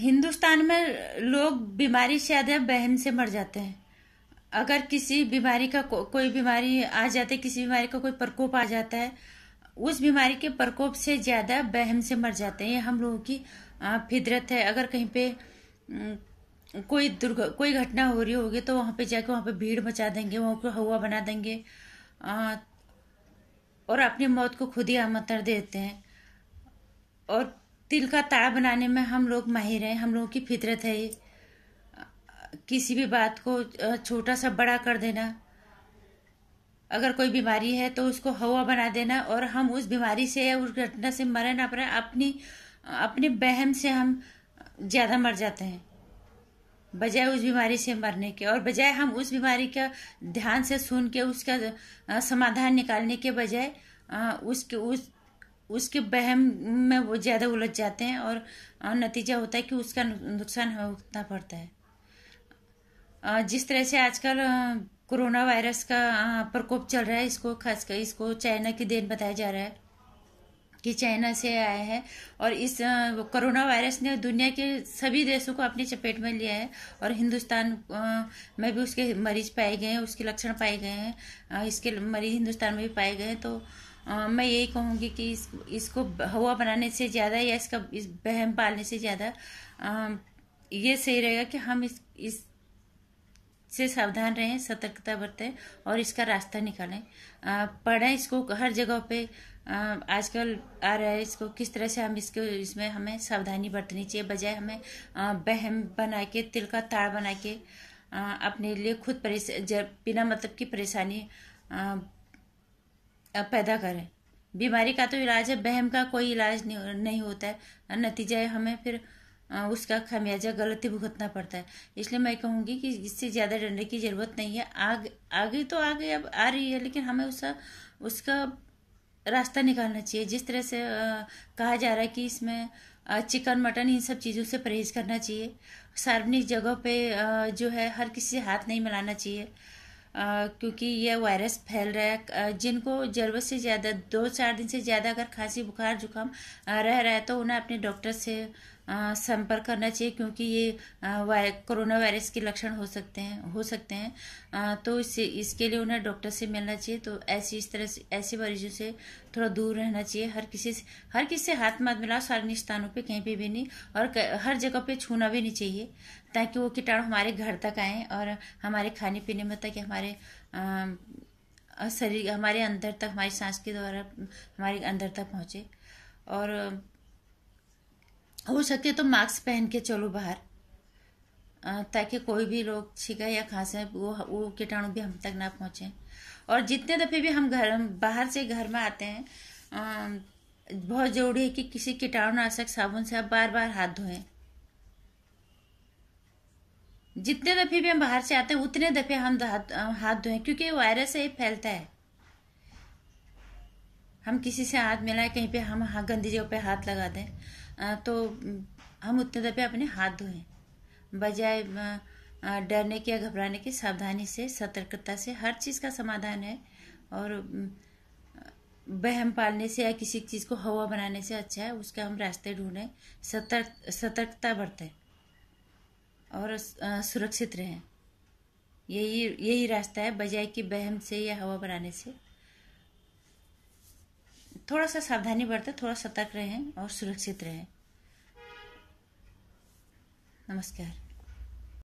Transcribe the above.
हिंदुस्तान में लोग बीमारी से ज़्यादा बहन से मर जाते हैं अगर किसी बीमारी का को, कोई बीमारी आ जाती है किसी बीमारी का कोई प्रकोप आ जाता है उस बीमारी के प्रकोप से ज़्यादा बहम से मर जाते हैं ये हम लोगों की फितरत है अगर कहीं पे कोई दुर्घ कोई घटना हो रही होगी तो वहाँ पे जाके वहाँ पे भीड़ मचा देंगे वहाँ को हवा बना देंगे और अपनी मौत को खुद ही आमंत्रण देते हैं और तिल का तार बनाने में हम लोग माहिर हैं हम लोगों की फितरत है ये किसी भी बात को छोटा सा बड़ा कर देना अगर कोई बीमारी है तो उसको हवा बना देना और हम उस बीमारी से या उस घटना से मरे ना पड़े अपनी अपने बहम से हम ज़्यादा मर जाते हैं बजाय उस बीमारी से मरने के और बजाय हम उस बीमारी का ध्यान से सुन के उसका समाधान निकालने के बजाय उसके उस उसके बहम में वो ज़्यादा उलझ जाते हैं और नतीजा होता है कि उसका नुकसान हमें उतना पड़ता है जिस तरह से आजकल कोरोना वायरस का प्रकोप चल रहा है इसको खासकर इसको चाइना की देन बताया जा रहा है कि चाइना से आया है और इस कोरोना वायरस ने दुनिया के सभी देशों को अपनी चपेट में लिया है और हिंदुस्तान में भी उसके मरीज पाए गए हैं उसके लक्षण पाए गए हैं इसके मरीज हिंदुस्तान में भी पाए गए हैं तो आ, मैं यही कहूँगी कि इस इसको हवा बनाने से ज़्यादा या इसका इस बहम पालने से ज़्यादा ये सही रहेगा कि हम इस इस से सावधान रहें सतर्कता बरतें और इसका रास्ता निकालें पढ़ें इसको हर जगह पे आजकल आ रहा है इसको किस तरह से हम इसको इसमें हमें सावधानी बरतनी चाहिए बजाय हमें बहम बना के तिल का ताड़ बना के अपने लिए खुद परेश बिना मतलब की परेशानी पैदा करें बीमारी का तो इलाज है बहम का कोई इलाज नहीं नहीं होता है नतीजा हमें फिर उसका खमियाजा गलती भुगतना पड़ता है इसलिए मैं कहूँगी कि इससे ज़्यादा डंडे की ज़रूरत नहीं है आग आ गई तो आ गई अब आ रही है लेकिन हमें उसका उसका रास्ता निकालना चाहिए जिस तरह से आ, कहा जा रहा है कि इसमें चिकन मटन इन सब चीज़ों से परहेज करना चाहिए सार्वजनिक जगहों पे आ, जो है हर किसी से हाथ नहीं मिलाना चाहिए क्योंकि यह वायरस फैल रहा है जिनको ज़रूरत से ज़्यादा दो चार दिन से ज़्यादा अगर खांसी बुखार जुकाम रह रहा है तो उन्हें अपने डॉक्टर से संपर्क करना चाहिए क्योंकि ये वाय कोरोना वायरस के लक्षण हो सकते हैं हो सकते हैं तो इससे इसके लिए उन्हें डॉक्टर से मिलना चाहिए तो ऐसी इस तरह से ऐसे मरीजों से थोड़ा दूर रहना चाहिए हर किसी से हर किसी से हाथ मत मिलाओ सार्वजनिक स्थानों पे कहीं पे भी नहीं और हर जगह पे छूना भी नहीं चाहिए ताकि वो कीटाणु हमारे घर तक आए और हमारे खाने पीने में तक हमारे शरीर हमारे अंदर तक हमारी सांस के द्वारा हमारे अंदर तक पहुँचे और हो सके तो मास्क पहन के चलो बाहर ताकि कोई भी लोग छिका या खांसे वो वो कीटाणु भी हम तक ना पहुँचे और जितने दफ़े भी हम घर बाहर से घर में आते हैं बहुत जरूरी है कि किसी कीटाणुनाशक साबुन से आप बार बार हाथ धोएं जितने दफ़े भी हम बाहर से आते हैं उतने दफ़े हम हाथ धोए धोएं क्योंकि वायरस ही फैलता है हम किसी से हाथ मिलाए कहीं पे हम हाँ गंदी जगह पे हाथ लगा दें तो हम उतने दफे अपने हाथ धोएं बजाय डरने के या घबराने के सावधानी से सतर्कता से हर चीज़ का समाधान है और बहम पालने से या किसी चीज़ को हवा बनाने से अच्छा है उसका हम रास्ते ढूंढें सतर्क सतर्कता बरतें और सुरक्षित रहें यही यही रास्ता है बजाय कि बहम से या हवा बनाने से थोड़ा सा सावधानी बरतें थोड़ा सतर्क रहें और सुरक्षित रहें नमस्कार